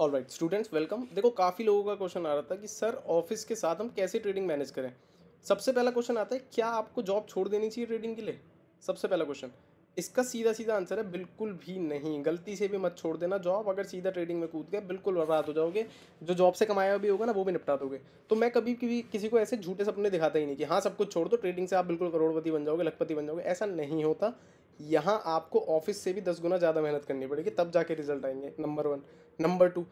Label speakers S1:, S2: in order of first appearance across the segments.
S1: all right students welcome देखो काफ़ी लोगों का क्वेश्चन आ रहा था कि सर ऑफिस के साथ हम कैसे ट्रेडिंग मैनेज करें सबसे पहला क्वेश्चन आता है क्या आपको जॉब छोड़ देनी चाहिए ट्रेडिंग के लिए सबसे पहला क्वेश्चन इसका सीधा सीधा आंसर है बिल्कुल भी नहीं गलती से भी मत छोड़ देना जॉब अगर सीधा ट्रेडिंग में कूद गए बिल्कुल बर्बाद हो जाओगे जो जॉब से कमाया भी होगा ना वो भी निपटा दोगे तो मैं कभी कभी किसी को ऐसे झूठे सपने दिखाता ही नहीं कि हाँ सब कुछ छोड़ दो ट्रेडिंग से आप बिल्कुल करोड़पति बन जाओगे लखपति बन जाओगे ऐसा नहीं होता यहाँ आपको ऑफिस से भी दस गुना ज़्यादा मेहनत करनी पड़ेगी तब जाके रिजल्ट आएंगे नंबर वन नंबर टू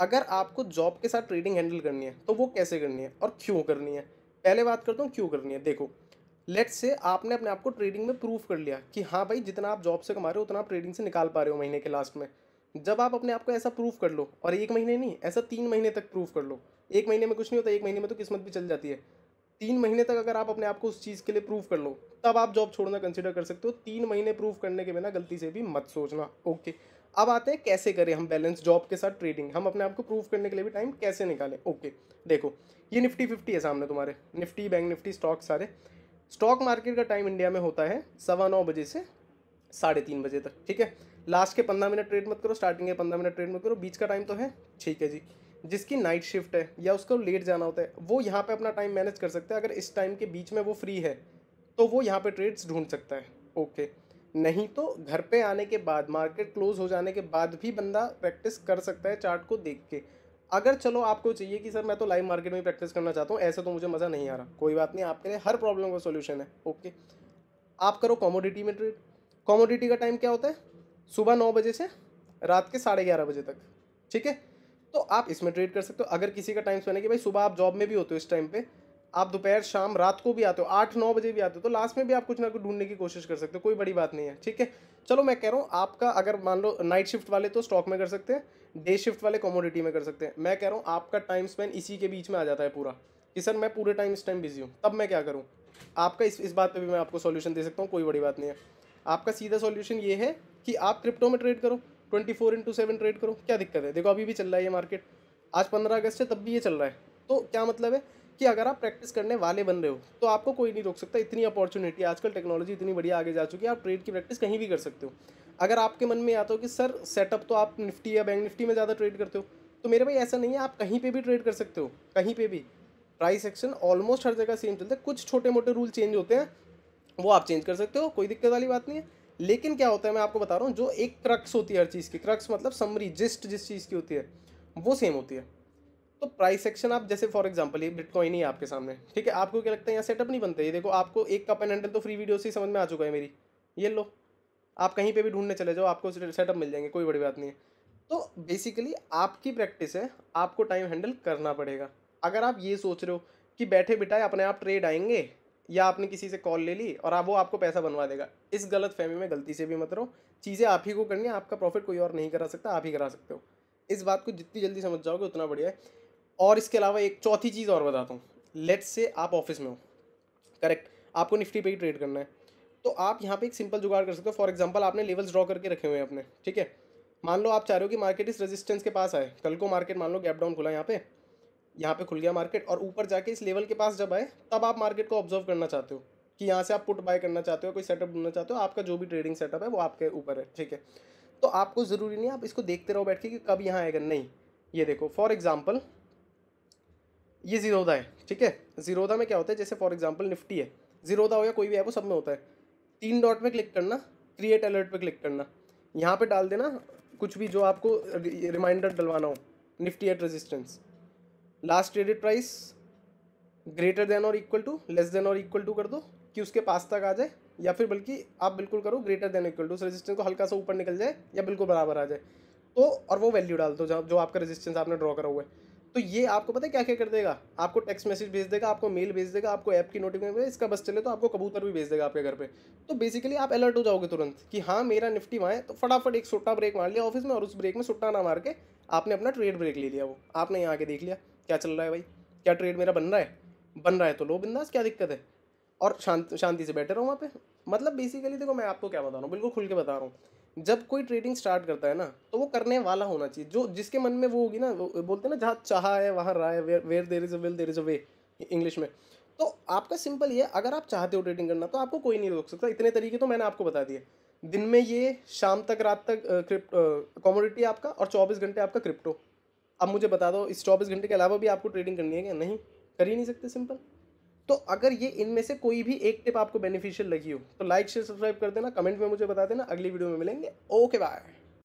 S1: अगर आपको जॉब के साथ ट्रेडिंग हैंडल करनी है तो वो कैसे करनी है और क्यों करनी है पहले बात करता हूँ क्यों करनी है देखो लेट्स से आपने अपने आप को ट्रेडिंग में प्रूफ कर लिया कि हाँ भाई जितना आप जॉब से कमा रहे हो उतना आप ट्रेडिंग से निकाल पा रहे हो महीने के लास्ट में जब आप अपने आप को ऐसा प्रूफ कर लो और एक महीने नहीं ऐसा तीन महीने तक प्रूफ कर लो एक महीने में कुछ नहीं होता एक महीने में तो किस्मत भी चल जाती है तीन महीने तक अगर आप अपने आप को उस चीज़ के लिए प्रूव कर लो तब आप जॉब छोड़ना कंसिडर कर सकते हो तीन महीने प्रूव करने के बिना गलती से भी मत सोचना ओके अब आते हैं कैसे करें हम बैलेंस जॉब के साथ ट्रेडिंग हम अपने आप को प्रूव करने के लिए भी टाइम कैसे निकालें ओके देखो ये निफ्टी फिफ्टी है सामने तुम्हारे निफ्टी बैंक निफ्टी स्टॉक सारे स्टॉक मार्केट का टाइम इंडिया में होता है सवा नौ बजे से साढ़े तीन बजे तक ठीक है लास्ट के पंद्रह मिनट ट्रेड मत करो स्टार्टिंग के पंद्रह मिनट ट्रेड मत करो बीच का टाइम तो है ठीक है जी जिसकी नाइट शिफ्ट है या उसको लेट जाना होता है वो यहाँ पे अपना टाइम मैनेज कर सकता है अगर इस टाइम के बीच में वो फ्री है तो वो यहाँ पे ट्रेड्स ढूंढ सकता है ओके नहीं तो घर पे आने के बाद मार्केट क्लोज हो जाने के बाद भी बंदा प्रैक्टिस कर सकता है चार्ट को देख के अगर चलो आपको चाहिए कि सर मैं तो लाइव मार्केट में प्रैक्टिस करना चाहता हूँ ऐसे तो मुझे मज़ा नहीं आ रहा कोई बात नहीं आपके लिए हर प्रॉब्लम का सोल्यूशन है ओके आप करो कॉमोडिटी में ट्रेड कॉमोडिटी का टाइम क्या होता है सुबह नौ बजे से रात के साढ़े ग्यारह बजे तक ठीक है तो आप इसमें ट्रेड कर सकते हो अगर किसी का टाइम सुना है कि भाई सुबह आप जॉब में भी होते हो इस टाइम पे आप दोपहर शाम रात को भी आते हो आठ नौ बजे भी आते हो तो लास्ट में भी आप कुछ ना कुछ ढूंढने की कोशिश कर सकते हो कोई बड़ी बात नहीं है ठीक है चलो मैं कह रहा हूँ आपका अगर मान लो नाइट शिफ्ट वाले तो स्टॉक में कर सकते हैं डे शिफ्ट वाले कॉमोडिटी में कर सकते हैं मैं कह रहा हूँ आपका टाइम स्पेंड इसी के बीच में आ जाता है पूरा कि सर मैं पूरे टाइम इस टाइम बिजी हूँ तब मैं क्या करूँ आपका इस इस बात पर भी मैं आपको सोल्यूशन दे सकता हूँ कोई बड़ी बात नहीं है आपका सीधा सोल्यूशन ये है कि आप क्रिप्टो में ट्रेड करो twenty four into seven trade करो क्या दिक्कत है देखो अभी भी चल रहा है ये मार्केट आज पंद्रह अगस्त है तब भी ये चल रहा है तो क्या मतलब है कि अगर आप प्रैक्टिस करने वाले बन रहे हो तो आपको कोई नहीं रोक सकता इतनी अपॉर्चुनिटी आजकल टेक्नोलॉजी इतनी बढ़िया आगे जा चुकी है आप ट्रेड की प्रैक्टिस कहीं भी कर सकते हो अगर आपके मन में आता हो कि सर सेटअप तो आप निफ्टी या बैंक निफ्टी में ज़्यादा ट्रेड करते हो तो मेरे भाई ऐसा नहीं है आप कहीं पर भी ट्रेड कर सकते हो कहीं पर भी प्राइस एक्शन ऑलमोस्ट हर जगह सेम चलता है कुछ छोटे मोटे रूल चेंज होते हैं वो आप चेंज कर सकते हो कोई दिक्कत वाली बात नहीं है लेकिन क्या होता है मैं आपको बता रहा हूँ जो एक क्रक्स होती है हर चीज़ की क्रक्स मतलब समरी जिस्ट जिस चीज़ की होती है वो सेम होती है तो प्राइस सेक्शन आप जैसे फॉर एग्जांपल ये बिटकॉइन ही है आपके सामने ठीक है आपको क्या लगता है यहाँ सेटअप नहीं बनता ये देखो आपको एक कप एंड हैंडल तो फ्री वीडियो से समझ में आ चुका है मेरी ये लो आप कहीं पे भी ढूंढने चले जाओ आपको सेटअप मिल जाएंगे कोई बड़ी बात नहीं है तो बेसिकली आपकी प्रैक्टिस है आपको टाइम हैंडल करना पड़ेगा अगर आप ये सोच रहे हो कि बैठे बिठाए अपने आप ट्रेड आएंगे या आपने किसी से कॉल ले ली और आप वो आपको पैसा बनवा देगा इस गलत फहमी में गलती से भी मत रहो चीज़ें आप ही को करनी है आपका प्रॉफिट कोई और नहीं करा सकता आप ही करा सकते हो इस बात को जितनी जल्दी समझ जाओगे उतना बढ़िया है और इसके अलावा एक चौथी चीज़ और बताता हूँ लेट्स से आप ऑफिस में हो करेक्ट आपको निफ्टी पे ही ट्रेड करना है तो आप यहाँ पे एक सिंपल जुगाड़ कर सकते हो फॉर एग्जांपल आपने लेवल्स ड्रॉ करके रखे हुए हैं अपने ठीक है मान लो आप चाह रहे हो कि मार्केट इस रेजिस्टेंस के पास आए कल को मार्केट मान लो गैप डाउन खुला यहाँ पे यहाँ पे खुल गया मार्केट और ऊपर जाके इस लेवल के पास जब आए तब आप मार्केट को ऑब्जर्व करना चाहते हो कि यहाँ से आप पुट बाय करना चाहते हो कोई सेटअप ढूंढना चाहते हो आपका जो भी ट्रेडिंग सेटअप है वो आपके ऊपर है ठीक है तो आपको ज़रूरी नहीं आप इसको देखते रहो बैठ के कि कब यहाँ आएगा नहीं ये देखो फॉर एग्ज़ाम्पल ये ज़ीरोदा है ठीक है जीरोदा में क्या होता है जैसे फॉर एग्जाम्पल निफ्टी है जीरोदा हो या कोई भी ऐप हो सब में होता है तीन डॉट में क्लिक करना क्रिएट अलर्ट पे क्लिक करना यहाँ पे डाल देना कुछ भी जो आपको रिमाइंडर डलवाना हो nifty at resistance last traded price greater than और इक्वल टू लेस देन और इक्वल टू कर दो कि उसके पास तक आ जाए या फिर बल्कि आप बिल्कुल करो ग्रेटर देन इक्वल टू उस रेजिस्टेंस को हल्का सा ऊपर निकल जाए या बिल्कुल बराबर आ जाए तो और वो वैल्यू डाल दो जो आपका रेजिस्टेंस आपने ड्रॉ करा हुआ है तो ये आपको पता है क्या क्या कर देगा आपको टेक्स्ट मैसेज भेज देगा आपको मेल भेज देगा आपको ऐप की नोटिफिकेशन इसका बस चले तो आपको कबूतर भी भेज देगा आपके घर पे तो बेसिकली आप अलर्ट हो जाओगे तुरंत कि हाँ मेरा निफ्टी वहाँ है तो फटाफट एक सुट्टा ब्रेक मार लिया ऑफिस में और उस ब्रेक में सुट्टा ना मार के आपने अपना ट्रेड ब्रेक ले लिया वो आपने यहाँ आके देख लिया क्या चल रहा है भाई क्या ट्रेड मेरा बन रहा है बन रहा है तो लो बिंदास क्या दिक्कत है और शांत शांति से बैठे रहो वहाँ पे मतलब बेसिकली देखो मैं आपको क्या बता रहा हूँ बिल्कुल खुल के बता रहा हूँ जब कोई ट्रेडिंग स्टार्ट करता है ना तो वो करने वाला होना चाहिए जो जिसके मन में वो होगी ना बोलते हैं ना जहाँ चाह है वहाँ राय है where there is a there is a way English में तो आपका सिंपल ये अगर आप चाहते हो ट्रेडिंग करना तो आपको कोई नहीं रोक सकता इतने तरीके तो मैंने आपको बता दिए दिन में ये शाम तक रात तक क्रिप्ट कॉमोडिटी आपका और चौबीस घंटे आपका क्रिप्टो अब मुझे बता दो इस चौबीस घंटे के अलावा भी आपको ट्रेडिंग करनी है क्या नहीं कर ही नहीं सकते सिंपल तो अगर ये इनमें से कोई भी एक टिप आपको बेनिफिशियल लगी हो तो लाइक शेयर सब्सक्राइब कर देना कमेंट में मुझे बता देना अगली वीडियो में मिलेंगे ओके बाय